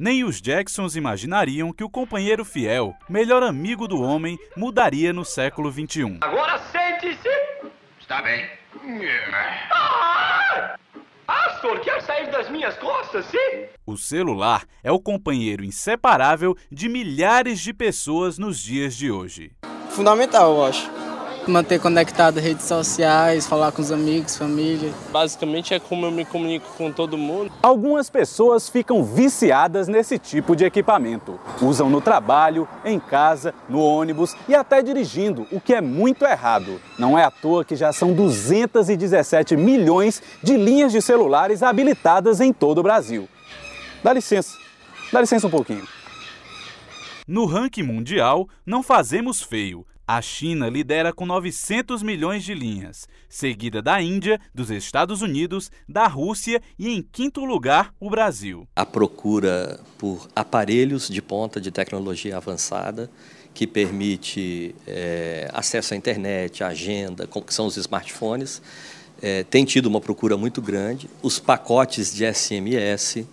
Nem os Jacksons imaginariam que o companheiro fiel, melhor amigo do homem, mudaria no século XXI. Agora sente-se! Está bem. Ah! Astor, ah, quer sair das minhas costas, sim? O celular é o companheiro inseparável de milhares de pessoas nos dias de hoje. Fundamental, eu acho manter conectado redes sociais, falar com os amigos, família. Basicamente é como eu me comunico com todo mundo. Algumas pessoas ficam viciadas nesse tipo de equipamento. Usam no trabalho, em casa, no ônibus e até dirigindo, o que é muito errado. Não é à toa que já são 217 milhões de linhas de celulares habilitadas em todo o Brasil. Dá licença, dá licença um pouquinho. No ranking mundial, não fazemos feio, a China lidera com 900 milhões de linhas, seguida da Índia, dos Estados Unidos, da Rússia e, em quinto lugar, o Brasil. A procura por aparelhos de ponta de tecnologia avançada que permite é, acesso à internet, à agenda, como são os smartphones, é, tem tido uma procura muito grande. Os pacotes de SMS,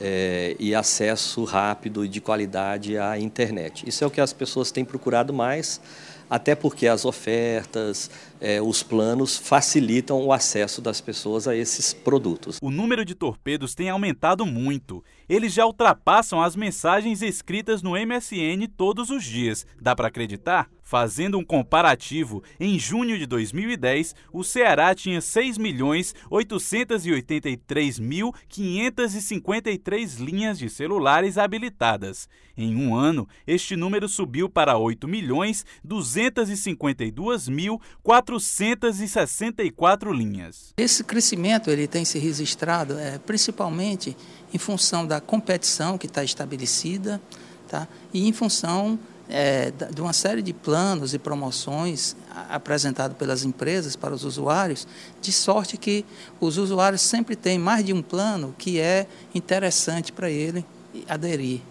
é, e acesso rápido e de qualidade à internet. Isso é o que as pessoas têm procurado mais, até porque as ofertas, eh, os planos facilitam o acesso das pessoas a esses produtos. O número de torpedos tem aumentado muito. Eles já ultrapassam as mensagens escritas no MSN todos os dias. Dá para acreditar? Fazendo um comparativo, em junho de 2010, o Ceará tinha 6.883.553 linhas de celulares habilitadas. Em um ano, este número subiu para 8.252.464 linhas. Esse crescimento ele tem se registrado é, principalmente em função da competição que está estabelecida tá? e em função é, de uma série de planos e promoções apresentados pelas empresas para os usuários, de sorte que os usuários sempre têm mais de um plano que é interessante para ele aderir.